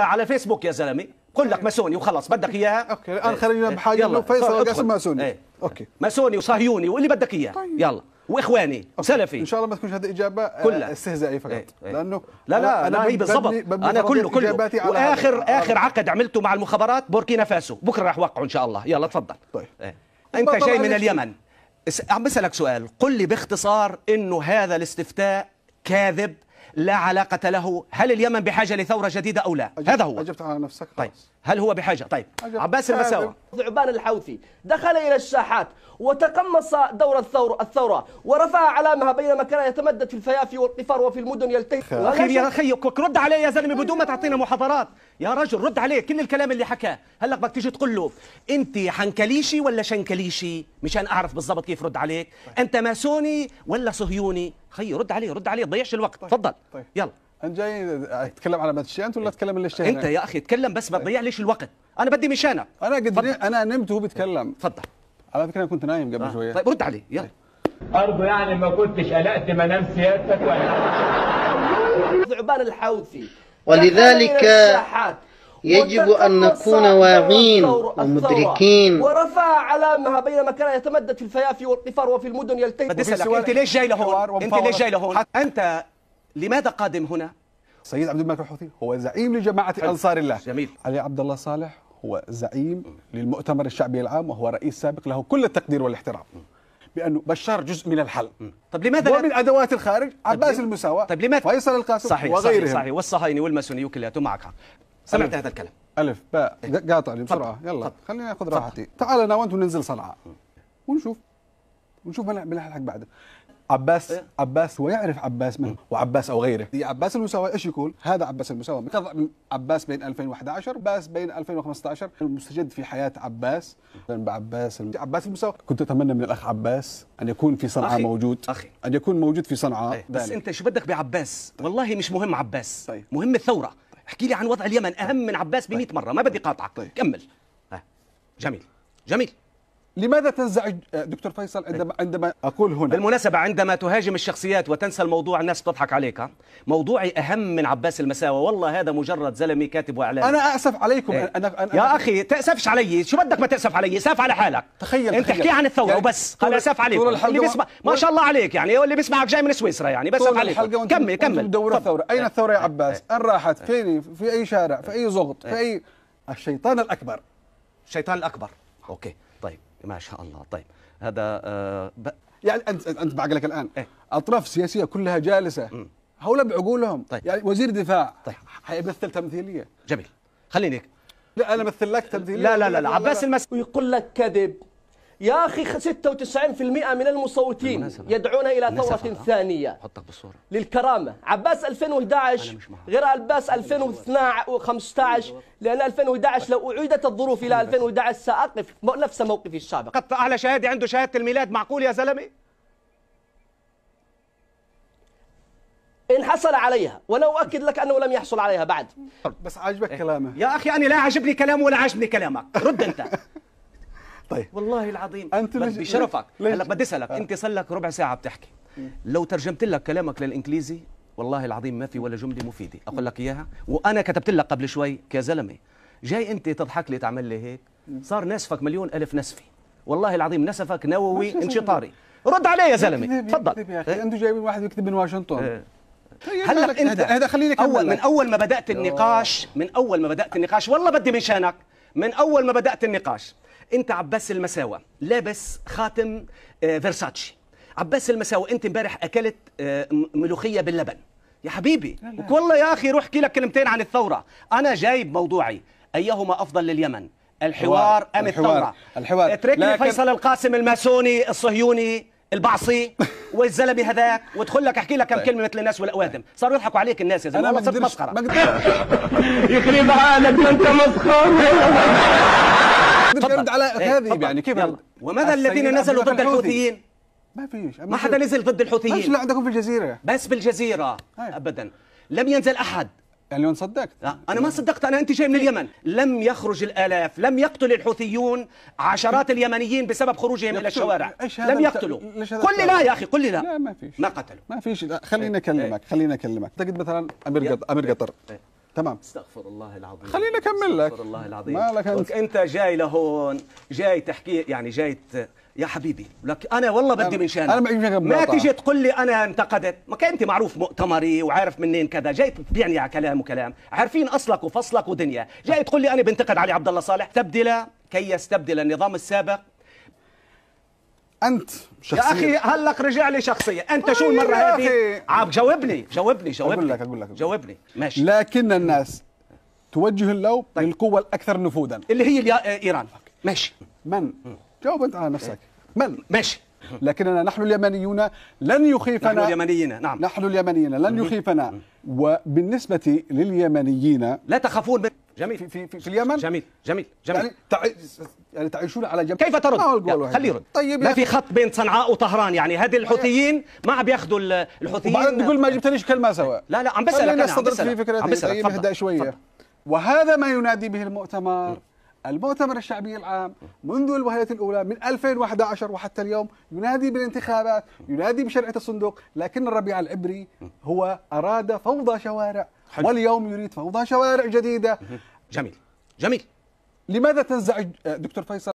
على فيسبوك يا زلمه قل لك ماسوني وخلص بدك اياها اوكي الان خلينا إيه، بحاجه انه فيصل قاسم ماسوني ايه. اوكي ماسوني وصهيوني واللي بدك اياه طيب. يلا واخواني أوكي. سلفي ان شاء الله ما تكونش هذه اجابه آه، كلها استهزائي إيه، فقط ايه. ايه. لانه لا لا انا هي بالضبط انا كله كله واخر على اخر عقد عملته مع المخابرات بوركينا فاسو بكره راح وقعوا ان شاء الله يلا تفضل طيب ايه. طيب، انت طيب، طيب، جاي من اليمن عم بسالك سؤال قل لي باختصار انه هذا الاستفتاء كاذب لا علاقة له هل اليمن بحاجة لثورة جديدة أو لا أجبت هذا هو أجبت على نفسك طيب. خلاص. طيب هل هو بحاجة طيب عباس المساوى ذعبان الحوثي دخل إلى الشاحات وتقمص دور الثور الثورة ورفع علامها بينما كان يتمدد في الفيافي والقفار وفي المدن يلتهي أخي يا أخي رد عليه يا زلمة بدون ما تعطينا محاضرات يا رجل رد عليه كل الكلام اللي حكاه هلا بدك تيجي تقول له أنت حنكليشي ولا شنكليشي مشان أعرف بالضبط كيف رد عليك طيب. أنت ماسوني ولا صهيوني خي رد عليه رد عليه ضيعش الوقت طيب تفضل طيب يلا انت جاي اتكلم على ماتشي انت ولا إيه. اتكلم ليش انت يا اخي اتكلم بس ما طيب. تضيع ليش الوقت انا بدي مشانة انا قد انا نمت وهو بيتكلم إيه. تفضل على فكره انا كنت نايم قبل آه. شويه طيب رد عليه يلا طيب. برضه يعني ما كنتش قلقت ما نام سيادتك ولا ثعبان الحوثي ولذلك يجب أن نكون واعين ومدركين ورفع علامها بينما كان يتمدد في الفيافي والقفار وفي المدن بس أنت ليش جاي لهون؟ أنت ليش جاي لهون؟ أنت لماذا قادم هنا؟ سيد عبد الملك الحوثي هو زعيم لجماعة أنصار الله جميل علي عبد الله صالح هو زعيم للمؤتمر الشعبي العام وهو رئيس سابق له كل التقدير والاحترام بانه بشار جزء من الحل طب لماذا ومن ادوات الخارج عباس المساواه طب لماذا فيصل القاسم صحيح وغيرهم صحيح, صحيح والصهاينه والماسونيه وكلياتهم معك سمعت هذا الكلام الف باء إيه. قاطعني بسرعه فضل. يلا فضل. خليني اخذ راحتي تعال انا وانت ننزل صنعاء ونشوف ونشوف ملحقك بعده عباس إيه؟ عباس يعرف عباس من وعباس او غيره إيه، عباس المساواه ايش يقول هذا عباس المساواه عباس بين 2011 عباس بين 2015 المستجد في حياه عباس بعباس عباس المساواه كنت اتمنى من الاخ عباس ان يكون في صنعاء أخي. موجود أخي. ان يكون موجود في صنعاء أيه. بس انت شو بدك بعباس طيب. والله مش مهم عباس طيب. مهم الثوره احكي لي عن وضع اليمن اهم من عباس ب طيب. مره ما بدي قاطعك طيب. كمل جميل جميل لماذا تنزعج آه، دكتور فيصل عندما إيه. عندما اقول هنا بالمناسبه عندما تهاجم الشخصيات وتنسى الموضوع الناس بتضحك عليك موضوعي اهم من عباس المساوي والله هذا مجرد زلمه كاتب واعلامي انا اسف عليكم أنا, إيه. أنا, أنا يا اخي تاسفش علي شو بدك ما تاسف علي اسف على حالك تخيل انت احكي عن الثوره يعني وبس انا اسف عليك اللي بيسمع ما شاء الله عليك يعني اللي بيسمعك جاي من سويسرا يعني بس عليك كمل كمل دور الثوره اين الثوره يا إيه. عباس ان راحت فين في اي شارع في اي زغط في اي الشيطان الاكبر الشيطان الاكبر اوكي طيب ما شاء الله طيب هذا آه ب... يعني انت انت بعقلك الان إيه؟ اطراف سياسيه كلها جالسه هؤلاء بعقولهم طيب. يعني وزير دفاع طيب حيمثل تمثيليه جميل خليني لا انا امثل لك تمثيليه لا لا لا, لا, لا, لا عباس المس ويقول لك كذب يا أخي 96% من المصوتين يدعون إلى ثورة ثانية حطك بالصوره للكرامة عباس 2011 غير عباس 2015 أيوة. لأن 2011 لو أعيدت الظروف إلى 2011 سأقف نفس موقفي السابق قد أعلى شهاده عنده شهادة الميلاد معقول يا زلمة إن حصل عليها وأنا أؤكد لك أنه لم يحصل عليها بعد بس عجبك إيه. كلامه يا أخي أنا لا عجبني كلامه ولا عجبني كلامك رد أنت طيب والله العظيم انت ليش بشرفك هلا بدي اسالك آه. انت صار لك ربع ساعه بتحكي م. لو ترجمت لك كلامك للانجليزي والله العظيم ما في ولا جمله مفيده اقول لك اياها وانا كتبت لك قبل شوي يا زلمه جاي انت تضحك لي تعمل لي هيك صار نسفك مليون الف نسفي والله العظيم نسفك نووي انشطاري رد علي يا زلمه تفضل يا اخي إيه؟ انتم جايبين واحد يكتب من واشنطن اه. هلا انت هذا خليني اول من اول ما بدات النقاش من اول ما بدات النقاش والله بدي من شانك من اول ما بدات النقاش انت عباس المساوى لابس خاتم فيرساتشي آه، عباس المساوى انت امبارح اكلت آه، ملوخيه باللبن يا حبيبي والله يا اخي روح احكي لك كلمتين عن الثوره انا جايب موضوعي ايهما افضل لليمن الحوار ام الحوار. الثوره الحوار اتركني لكن... فيصل القاسم الماسوني الصهيوني البعصي والزلمه هذاك وادخل لك احكي لك كم طيب. كلمه مثل الناس والاوادم صاروا يضحكوا عليك الناس يا زلمه ما صرت مسخره يخرب عقلك انت مسخره تستذهب يعني كيف يلا. وماذا الذين نزلوا ضد الحوثيين؟ ما فيش ما حدا نزل ضد الحوثيين اللي عندكم في الجزيره بس بالجزيره هاي. ابدا لم ينزل احد يعني انا صدقت لا انا ما صدقت انا انت جاي من اليمن لم يخرج الالاف لم يقتل الحوثيون عشرات اليمنيين بسبب خروجهم الى الشوارع لم يقتلوا قل لي لا يا اخي قل لي لا لا ما فيش ما قتلوا ما فيش إيه. إيه. خليني اكلمك خليني اكلمك اعتقد مثلا امير قطر امير قطر إيه. تمام استغفر الله العظيم خليني اكمل لك استغفر الله العظيم مالك انت انت جاي لهون جاي تحكي يعني جاي ت... يا حبيبي لك انا والله بدي من شانك انا ما تيجي تقول لي انا انتقدت ما كان انت معروف مؤتمري وعارف منين كذا جاي تبيعني على كلام وكلام عارفين اصلك وفصلك ودنيا جاي تقول لي انا بنتقد علي عبد الله صالح تبدله كي يستبدل النظام السابق انت شخصيا يا اخي هلق رجع لي شخصيه انت شو المره هذه عم جاوبني جاوبني جاوبني اقول لك اقول لك جاوبني ماشي لكن الناس توجه اللوم طيب. للقوه الاكثر نفوذا اللي هي ايران ماشي من جاوب انت على نفسك إيه. من ماشي لكننا نحن اليمنيون لن يخيفنا نحن اليمنيين نعم نحن اليمنيين لن يخيفنا وبالنسبه لليمنيين لا تخافون من جميل في في, في, في اليمن جميل جميل جميل يعني تع... يعني تعيشون على جنب كيف ترد؟ خليه يرد طيب ما يعني في خط بين صنعاء وطهران يعني هذه الحوثيين ما عم ياخذوا الحوثيين وبعدين تقول ما جبتنيش كلمه سوا لا لا عم بسالك انا عم بسالك في فكرتي عم بسالك طيب شويه فضل. وهذا ما ينادي به المؤتمر المؤتمر الشعبي العام منذ الوهلة الأولى من 2011 وحتى اليوم ينادي بالانتخابات ينادي بشرعة الصندوق لكن الربيع العبري هو أراد فوضى شوارع حلو. واليوم يريد فوضى شوارع جديده جميل جميل لماذا تنزعج دكتور فيصل